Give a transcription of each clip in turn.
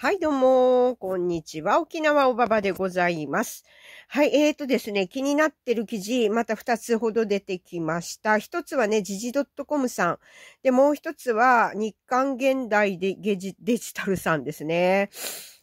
はい、どうも、こんにちは。沖縄おばばでございます。はい、えーとですね、気になってる記事、また2つほど出てきました。1つはね、時事 .com さん。で、もう1つは、日刊現代でゲジデジタルさんですね。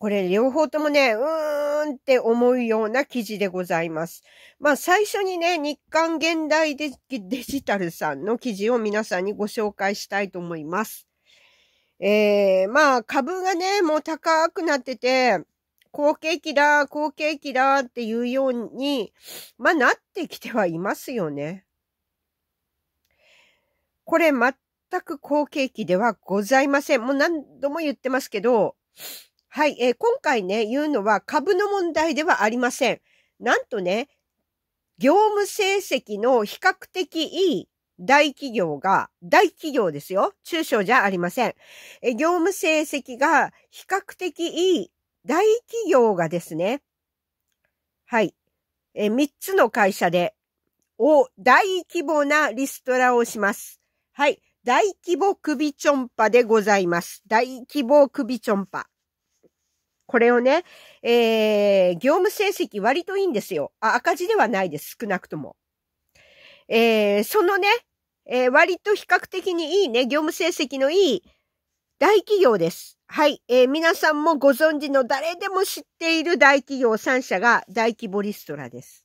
これ、両方ともね、うーんって思うような記事でございます。まあ、最初にね、日刊現代デジタルさんの記事を皆さんにご紹介したいと思います。えー、まあ株がね、もう高くなってて、好景気だ、好景気だっていうように、まあなってきてはいますよね。これ全く好景気ではございません。もう何度も言ってますけど、はい、えー、今回ね、言うのは株の問題ではありません。なんとね、業務成績の比較的いい大企業が、大企業ですよ。中小じゃありません。え業務成績が比較的いい大企業がですね、はい。え、3つの会社で、を大規模なリストラをします。はい。大規模首ちょんぱでございます。大規模首ちょんぱ。これをね、えー、業務成績割といいんですよあ。赤字ではないです。少なくとも。えー、そのね、えー、割と比較的にいいね、業務成績のいい大企業です。はい、えー、皆さんもご存知の誰でも知っている大企業3社が大規模リストラです。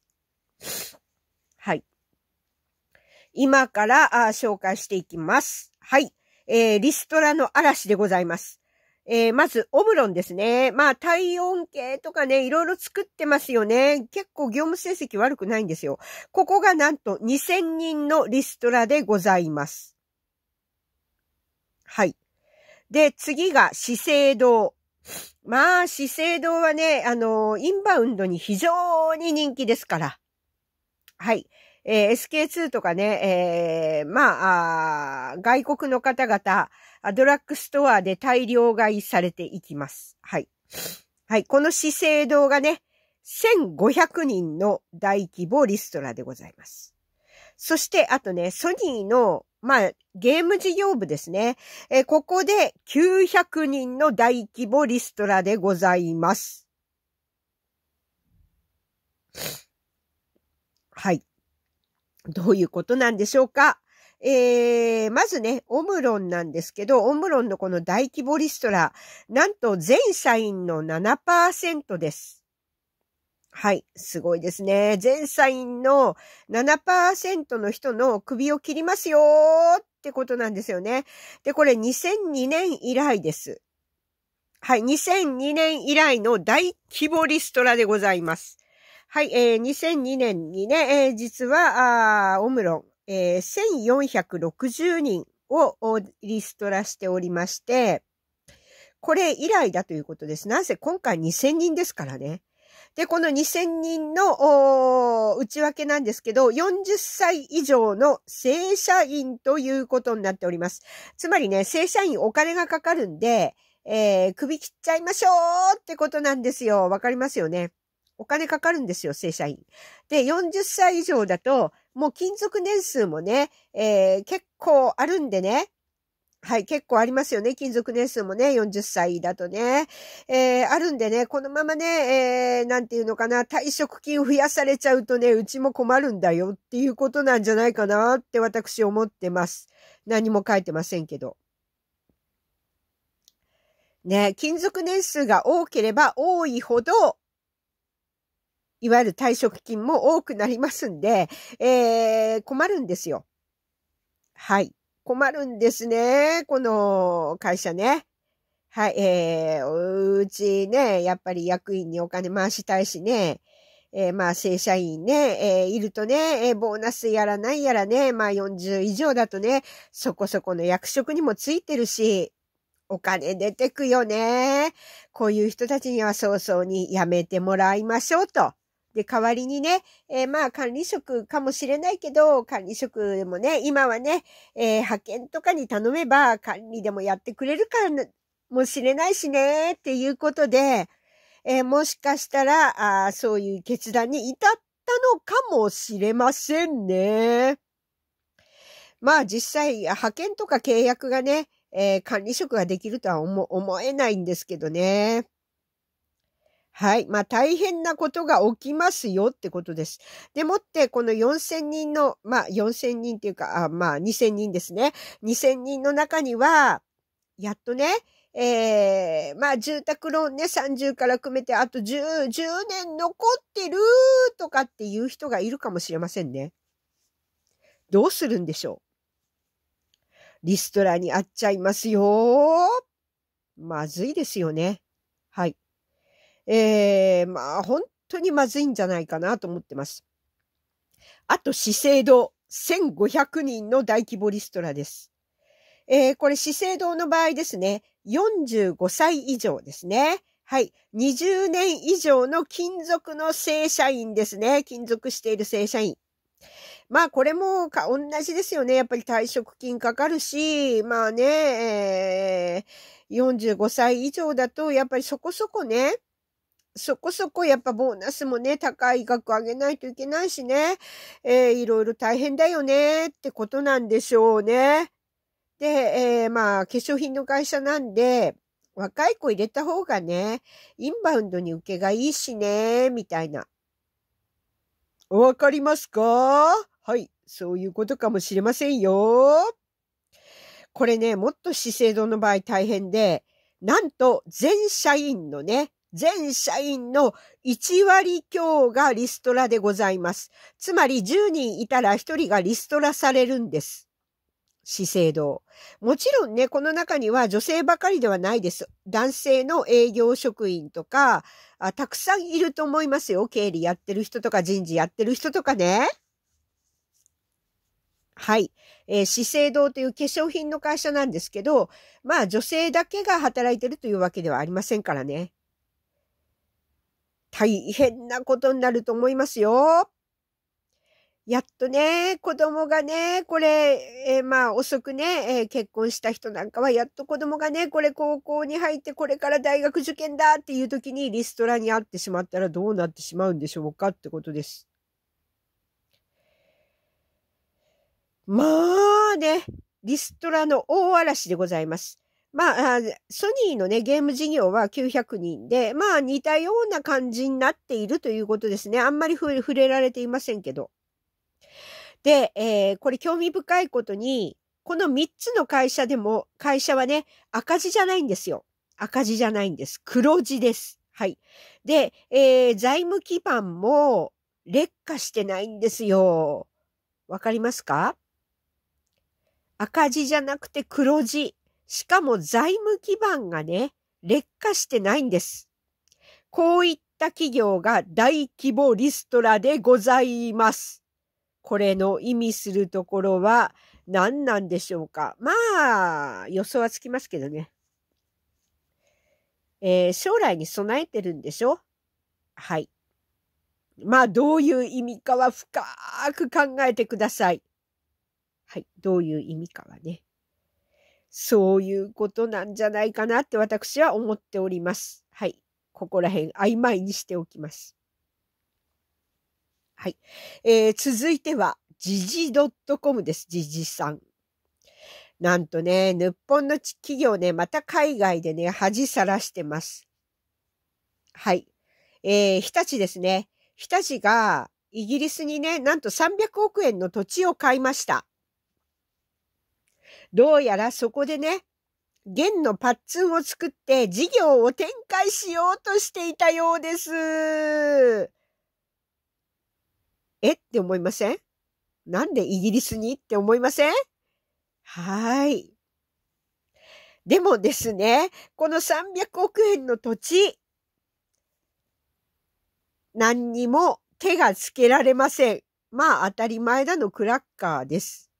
はい。今からあ紹介していきます。はい。えー、リストラの嵐でございます。えー、まず、オムロンですね。まあ、体温計とかね、いろいろ作ってますよね。結構業務成績悪くないんですよ。ここがなんと2000人のリストラでございます。はい。で、次が資生堂。まあ、資生堂はね、あの、インバウンドに非常に人気ですから。はい。えー、SK2 とかね、えー、まああ、外国の方々、ドラッグストアで大量買いされていきます。はい。はい。この資生堂がね、1500人の大規模リストラでございます。そして、あとね、ソニーの、まあ、ゲーム事業部ですね。えここで900人の大規模リストラでございます。はい。どういうことなんでしょうかえー、まずね、オムロンなんですけど、オムロンのこの大規模リストラ、なんと全社員の7%です。はい、すごいですね。全社員の7%の人の首を切りますよってことなんですよね。で、これ2002年以来です。はい、2002年以来の大規模リストラでございます。はい、えー、2002年にね、えー、実は、オムロン、えー、1460人をリストラしておりまして、これ以来だということです。なぜ今回2000人ですからね。で、この2000人の内訳なんですけど、40歳以上の正社員ということになっております。つまりね、正社員お金がかかるんで、えー、首切っちゃいましょうってことなんですよ。わかりますよね。お金かかるんですよ、正社員。で、40歳以上だと、もう金属年数もね、えー、結構あるんでね。はい、結構ありますよね。金属年数もね、40歳だとね。えー、あるんでね、このままね、えー、なんていうのかな、退職金増やされちゃうとね、うちも困るんだよっていうことなんじゃないかなって私思ってます。何も書いてませんけど。ね、金属年数が多ければ多いほど、いわゆる退職金も多くなりますんで、えー、困るんですよ。はい。困るんですね。この会社ね。はい。えー、うちね、やっぱり役員にお金回したいしね。えー、まあ、正社員ね、えー、いるとね、えー、ボーナスやらないやらね、まあ40以上だとね、そこそこの役職にもついてるし、お金出てくよね。こういう人たちには早々に辞めてもらいましょうと。で、代わりにね、えー、まあ管理職かもしれないけど、管理職でもね、今はね、えー、派遣とかに頼めば管理でもやってくれるかもしれないしね、っていうことで、えー、もしかしたらあ、そういう決断に至ったのかもしれませんね。まあ実際、派遣とか契約がね、え管理職ができるとは思えないんですけどね。はい。まあ、大変なことが起きますよってことです。でもって、この4000人の、まあ、4000人っていうか、あまあ、2000人ですね。2000人の中には、やっとね、ええー、まあ、住宅ローンね、30から組めて、あと10、10年残ってるとかっていう人がいるかもしれませんね。どうするんでしょうリストラにあっちゃいますよ。まずいですよね。はい。えー、まあ本当にまずいんじゃないかなと思ってます。あと資生堂1500人の大規模リストラです。えー、これ資生堂の場合ですね、45歳以上ですね。はい。20年以上の金属の正社員ですね。金属している正社員。まあこれもか同じですよね。やっぱり退職金かかるし、まあね、えー、45歳以上だとやっぱりそこそこね、そこそこやっぱボーナスもね、高い額上げないといけないしね、えー、いろいろ大変だよねってことなんでしょうね。で、えー、まあ、化粧品の会社なんで、若い子入れた方がね、インバウンドに受けがいいしね、みたいな。わかりますかはい、そういうことかもしれませんよ。これね、もっと資生堂の場合大変で、なんと全社員のね、全社員の1割強がリストラでございます。つまり10人いたら1人がリストラされるんです。資生堂。もちろんね、この中には女性ばかりではないです。男性の営業職員とか、あたくさんいると思いますよ。経理やってる人とか人事やってる人とかね。はい。えー、資生堂という化粧品の会社なんですけど、まあ女性だけが働いてるというわけではありませんからね。大変なことになると思いますよ。やっとね、子供がね、これ、えー、まあ遅くね、えー、結婚した人なんかは、やっと子供がね、これ高校に入ってこれから大学受験だっていう時にリストラに会ってしまったらどうなってしまうんでしょうかってことです。まあね、リストラの大嵐でございます。まあ、ソニーのね、ゲーム事業は900人で、まあ似たような感じになっているということですね。あんまり触れられていませんけど。で、えー、これ興味深いことに、この3つの会社でも、会社はね、赤字じゃないんですよ。赤字じゃないんです。黒字です。はい。で、えー、財務基盤も劣化してないんですよ。わかりますか赤字じゃなくて黒字。しかも財務基盤がね、劣化してないんです。こういった企業が大規模リストラでございます。これの意味するところは何なんでしょうか。まあ、予想はつきますけどね。えー、将来に備えてるんでしょはい。まあ、どういう意味かは深く考えてください。はい。どういう意味かはね。そういうことなんじゃないかなって私は思っております。はい。ここら辺曖昧にしておきます。はい。えー、続いては、ドッ .com です。ジジさん。なんとね、日本の企業ね、また海外でね、恥さらしてます。はい。えー、日立ですね。日立が、イギリスにね、なんと300億円の土地を買いました。どうやらそこでね、弦のパッツンを作って事業を展開しようとしていたようです。えって思いませんなんでイギリスにって思いませんはい。でもですね、この300億円の土地、何にも手がつけられません。まあ当たり前だのクラッカーです。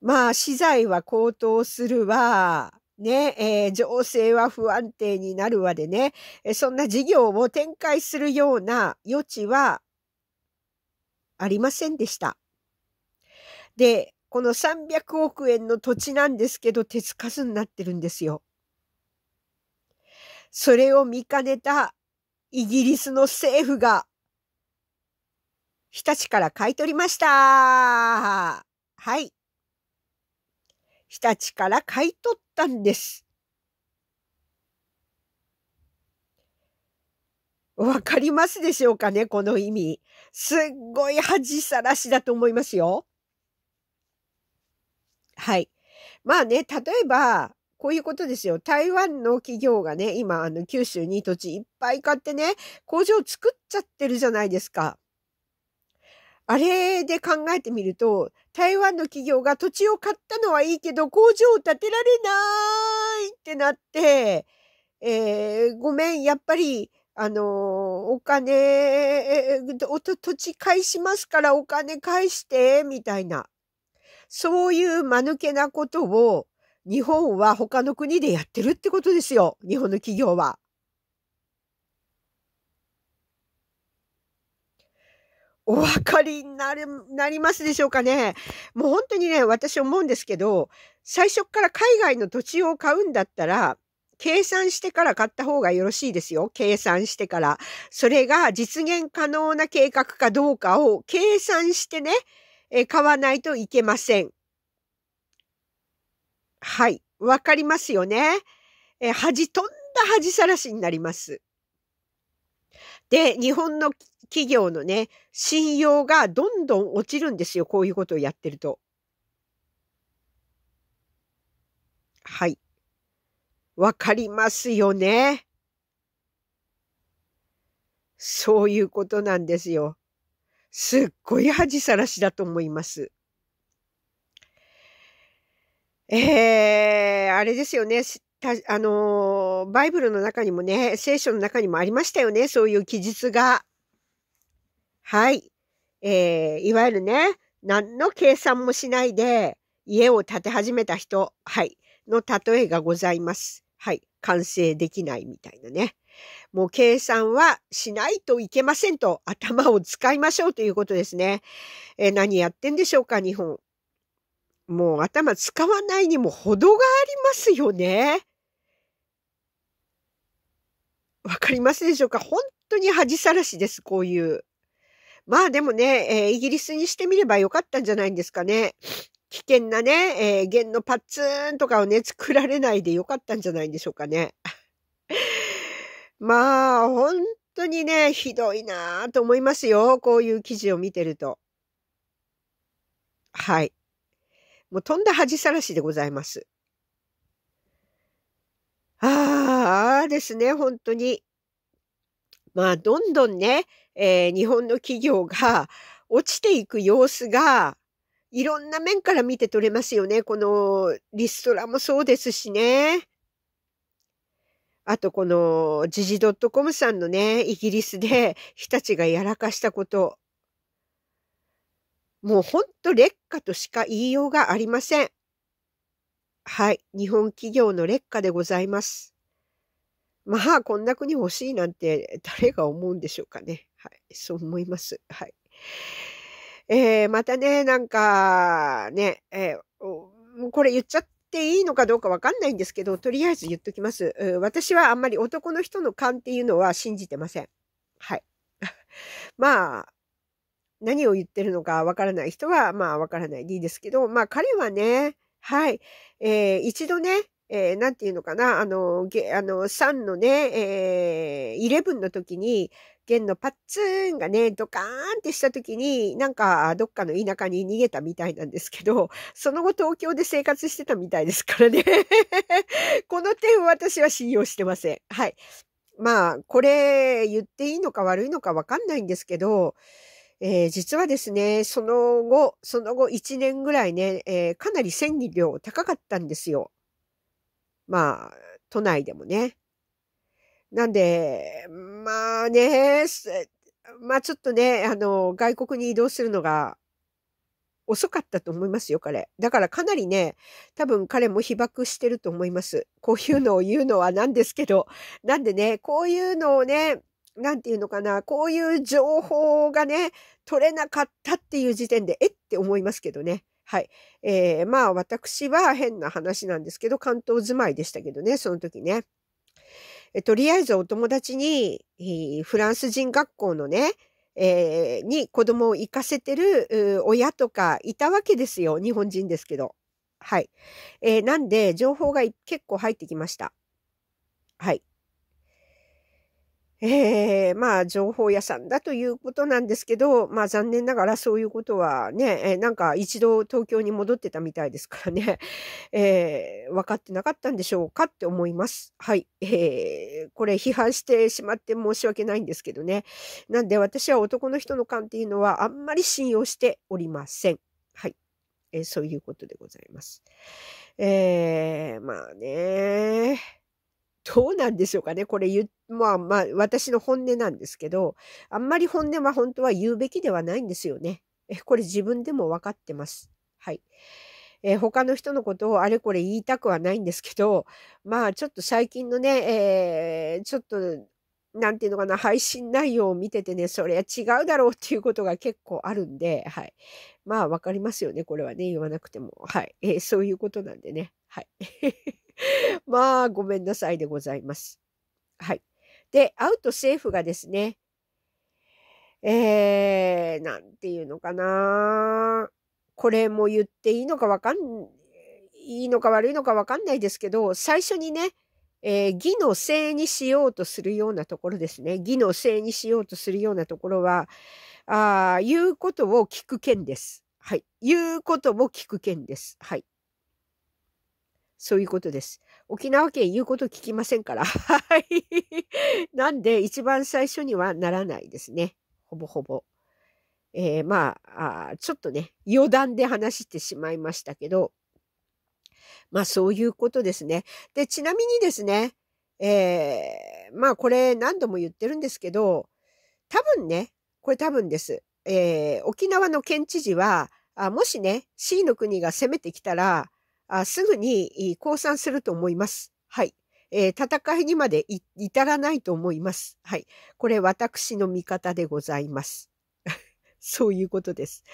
まあ、資材は高騰するわ。ね、えー、情勢は不安定になるわでね、えそんな事業を展開するような余地はありませんでした。で、この300億円の土地なんですけど、手つかずになってるんですよ。それを見かねたイギリスの政府が、日立から買い取りました。はい。日立から買い取ったんです。わかりますでしょうかね、この意味。すっごい恥さらしだと思いますよ。はい。まあね、例えば、こういうことですよ。台湾の企業がね、今、あの、九州に土地いっぱい買ってね、工場作っちゃってるじゃないですか。あれで考えてみると、台湾の企業が土地を買ったのはいいけど工場を建てられないってなって、えー、ごめん、やっぱり、あのお金おと、土地返しますからお金返して、みたいな。そういう間抜けなことを日本は他の国でやってるってことですよ。日本の企業は。お分かりになる、なりますでしょうかね。もう本当にね、私思うんですけど、最初から海外の土地を買うんだったら、計算してから買った方がよろしいですよ。計算してから。それが実現可能な計画かどうかを計算してね、え買わないといけません。はい。わかりますよね。え恥、とんだ恥さらしになります。で、日本の企業のね、信用がどんどん落ちるんですよ。こういうことをやってると。はい。わかりますよね。そういうことなんですよ。すっごい恥さらしだと思います。えー、あれですよね。たあのー、バイブルの中にもね、聖書の中にもありましたよね。そういう記述が。はい。えー、いわゆるね、何の計算もしないで家を建て始めた人、はい、の例えがございます。はい。完成できないみたいなね。もう計算はしないといけませんと頭を使いましょうということですね。えー、何やってんでしょうか、日本。もう頭使わないにも程がありますよね。わかりますでしょうか本当に恥さらしです、こういうまあでもね、えー、イギリスにしてみればよかったんじゃないんですかね。危険なね、えー、弦のパッツーンとかをね、作られないでよかったんじゃないんでしょうかね。まあ、本当にね、ひどいなぁと思いますよ。こういう記事を見てると。はい。もう飛んだ恥さらしでございます。ああですね、本当に。まあ、どんどんね、えー、日本の企業が 落ちていく様子が、いろんな面から見て取れますよね。このリストラもそうですしね。あとこの時事トコムさんのね、イギリスで 日立がやらかしたこと。もうほんと劣化としか言いようがありません。はい。日本企業の劣化でございます。まあ、こんな国欲しいなんて 誰が思うんでしょうかね。はい。そう思います。はい。えー、またね、なんか、ね、えー、これ言っちゃっていいのかどうかわかんないんですけど、とりあえず言っときます。私はあんまり男の人の勘っていうのは信じてません。はい。まあ、何を言ってるのかわからない人は、まあわからないでいいですけど、まあ彼はね、はい、えー、一度ね、えー、なんていうのかな、あの、げあの、3のね、えー、11の時に、弦のパッツンがね、ドカーンってした時に、なんか、どっかの田舎に逃げたみたいなんですけど、その後東京で生活してたみたいですからね。この点私は信用してません。はい。まあ、これ言っていいのか悪いのかわかんないんですけど、えー、実はですね、その後、その後1年ぐらいね、えー、かなり戦技量高かったんですよ。まあ、都内でもね。なんで、まあね、まあちょっとね、あの、外国に移動するのが遅かったと思いますよ、彼。だからかなりね、多分彼も被爆してると思います。こういうのを言うのはなんですけど、なんでね、こういうのをね、なんていうのかな、こういう情報がね、取れなかったっていう時点で、えって思いますけどね。はい。えー、まあ私は変な話なんですけど、関東住まいでしたけどね、その時ね。えとりあえずお友達に、フランス人学校のね、えー、に子供を行かせてる親とかいたわけですよ。日本人ですけど。はい。えー、なんで、情報が結構入ってきました。はい。えー、まあ、情報屋さんだということなんですけど、まあ、残念ながらそういうことはね、えー、なんか一度東京に戻ってたみたいですからね、えー、分かってなかったんでしょうかって思います。はい。えー、これ批判してしまって申し訳ないんですけどね。なんで私は男の人の勘っていうのはあんまり信用しておりません。はい。えー、そういうことでございます。えー、まあねどうなんでしょうかね。これ言、まあまあ、私の本音なんですけど、あんまり本音は本当は言うべきではないんですよね。え、これ自分でも分かってます。はい。えー、他の人のことをあれこれ言いたくはないんですけど、まあちょっと最近のね、えー、ちょっと、なんていうのかな、配信内容を見ててね、そりゃ違うだろうっていうことが結構あるんで、はい。まあわかりますよね、これはね、言わなくても。はい。えー、そういうことなんでね。はい。まあ、ごめんなさいでございます。はい。で、アウト政府がですね、えー、なんていうのかな。これも言っていいのかわかん、いいのか悪いのかわかんないですけど、最初にね、えー、義のせいにしようとするようなところですね。義のせいにしようとするようなところは、ああ、言うことを聞く件です。はい。言うことを聞く件です。はい。そういうことです。沖縄県言うこと聞きませんから。はい。なんで、一番最初にはならないですね。ほぼほぼ。えー、まああ、ちょっとね、余談で話してしまいましたけど、まあそういうことですね。で、ちなみにですね、えー、まあこれ何度も言ってるんですけど、多分ね、これ多分です。えー、沖縄の県知事は、あもしね、C の国が攻めてきたら、あすぐに降参すると思います。はい。えー、戦いにまで至らないと思います。はい。これ私の味方でございます。そういうことです。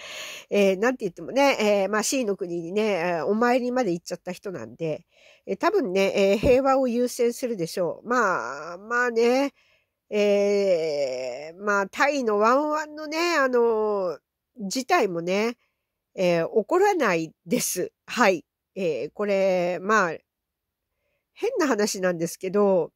えー、なんて言ってもね、えー、まあ C の国にね、お参りまで行っちゃった人なんで、えー、多分ね、えー、平和を優先するでしょう。まあ、まあね、えー、まあタイのワンワンのね、あのー、事態もね、えー、起こらないです。はい。えー、これ、まあ、変な話なんですけど、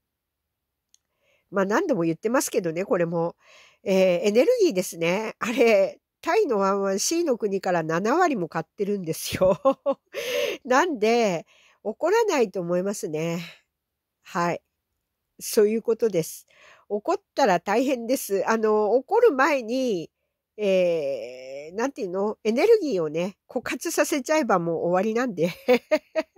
まあ何度も言ってますけどね、これも。えー、エネルギーですね。あれ、タイのワンワン C の国から7割も買ってるんですよ。なんで、怒らないと思いますね。はい。そういうことです。怒ったら大変です。あの、怒る前に、えー、なんていうのエネルギーをね、枯渇させちゃえばもう終わりなんで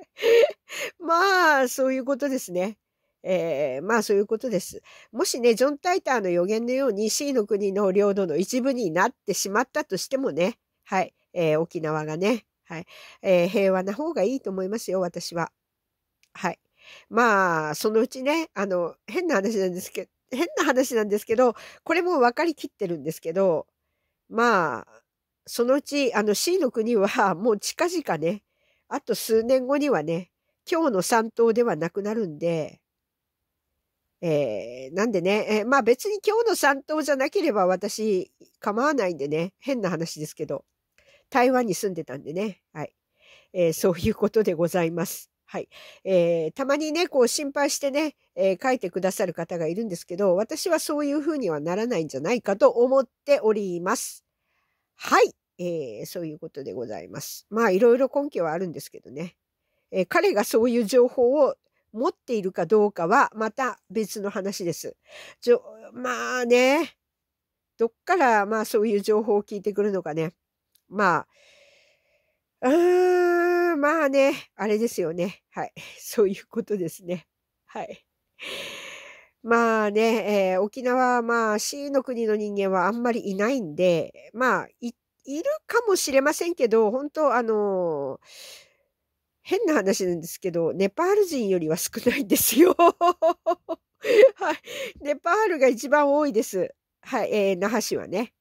まあ、そういうことですね。えー、まあそういうことです。もしね、ジョン・タイターの予言のように C の国の領土の一部になってしまったとしてもね、はい、えー、沖縄がね、はい、えー、平和な方がいいと思いますよ、私は。はい。まあ、そのうちね、あの、変な話なんですけど、変な話なんですけど、これも分かりきってるんですけど、まあ、そのうち、あの C の国はもう近々ね、あと数年後にはね、今日の3島ではなくなるんで、えー、なんでね、えー、まあ別に今日の3島じゃなければ私構わないんでね、変な話ですけど、台湾に住んでたんでね、はい。えー、そういうことでございます。はい。えー、たまにね、こう心配してね、えー、書いてくださる方がいるんですけど、私はそういうふうにはならないんじゃないかと思っております。はい。えー、そういうことでございます。まあ、いろいろ根拠はあるんですけどね。えー、彼がそういう情報を持っているかどうかは、また別の話です。じょまあね、どっから、まあそういう情報を聞いてくるのかね。まあ、うーんまあね、あれですよね。はい。そういうことですね。はい。まあね、えー、沖縄、まあ、C の国の人間はあんまりいないんで、まあ、い、いるかもしれませんけど、本当あのー、変な話なんですけど、ネパール人よりは少ないんですよ。はい。ネパールが一番多いです。はい。えー、那覇市はね。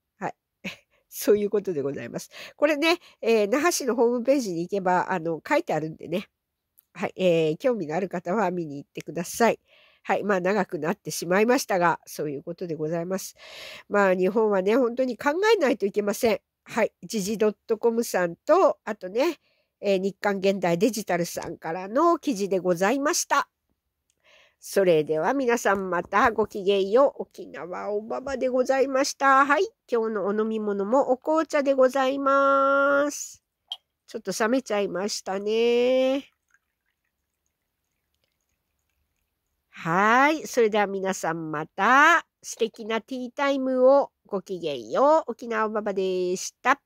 そういうことでございます。これね、えー、那覇市のホームページに行けば、あの、書いてあるんでね。はい、えー、興味のある方は見に行ってください。はい。まあ、長くなってしまいましたが、そういうことでございます。まあ、日本はね、本当に考えないといけません。はい。時事 .com さんと、あとね、えー、日刊現代デジタルさんからの記事でございました。それでは皆さんまたごきげんよう。沖縄おばばでございました。はい。今日のお飲み物もお紅茶でございます。ちょっと冷めちゃいましたね。はい。それでは皆さんまた素敵なティータイムをごきげんよう。沖縄おばばでした。